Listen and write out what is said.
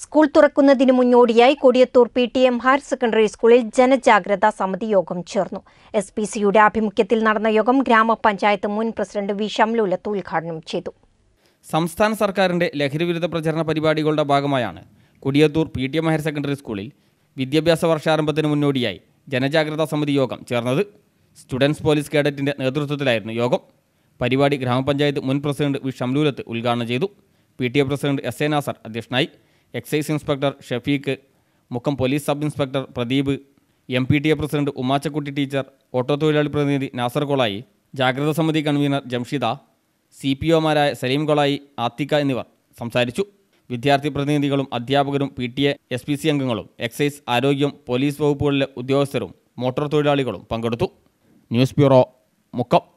school തുറക്കുന്നതിന് മുന്നോടിയായി Kodiyathur P T M higher secondary സ്കൂളിൽ ജനജാഗ്രതാ സമിതി യോഗം ചേർന്നു എസ് പി സിയുടെ ആഭിമുഖ്യത്തിൽ നടന്ന യോഗം ഗ്രാമപഞ്ചായത്ത് മുൻ പ്രസിഡന്റ് വി ഷംലുലത്ത് ഉദ്ഘാടനം ചെയ്തു സംസ്ഥാന സർക്കാരിന്റെ ലഹരിവിരുദ്ധ പ്രചരണ പരിപാടികളുടെ ഭാഗമായാണ് Kodiyathur P T M higher secondary സ്കൂളിൽ വിദ്യാഭ്യാസ വർഷാരംഭത്തിന് മുന്നോടിയായി ജനജാഗ്രതാ സമിതി യോഗം ചേർന്നത് സ്റ്റുഡൻസ് പോലീസ് കേഡറ്റിന്റെ നേതൃത്വത്തിലായിരുന്നു യോഗം പരിപാടി ഗ്രാമപഞ്ചായത്ത് മുൻ പ്രസിഡന്റ് വി ഷംലുലത്ത് ഉദ്ഘാടനം ചെയ്തു P T A president S A Nasar അധ്യക്ഷനായി excise inspector Shafeeq Mukkam police sub inspector Pradeep M P T A president Umachakkutty teacher auto തൊഴിലാളി പ്രതിനിധി നാസർ കൊളായി ജാഗ്രത സമിതി കൺവീനർ ജംഷിദ സി പി ഒമാരായ സലീം കൊളായി ആത്തിക്ക എന്നിവർ സംസാരിച്ചു വിദ്യാർത്ഥി പ്രതിനിധികളും അധ്യാപകരും P T A S P C അംഗങ്ങളും എക്സൈസ് ആരോഗ്യം പോലീസ് വകുപ്പുകളിലെ ഉദ്യോഗസ്ഥരും മോട്ടോർ തൊഴിലാളികളും പങ്കെടുത്തു ന്യൂസ് ബ്യൂറോ മുക്കം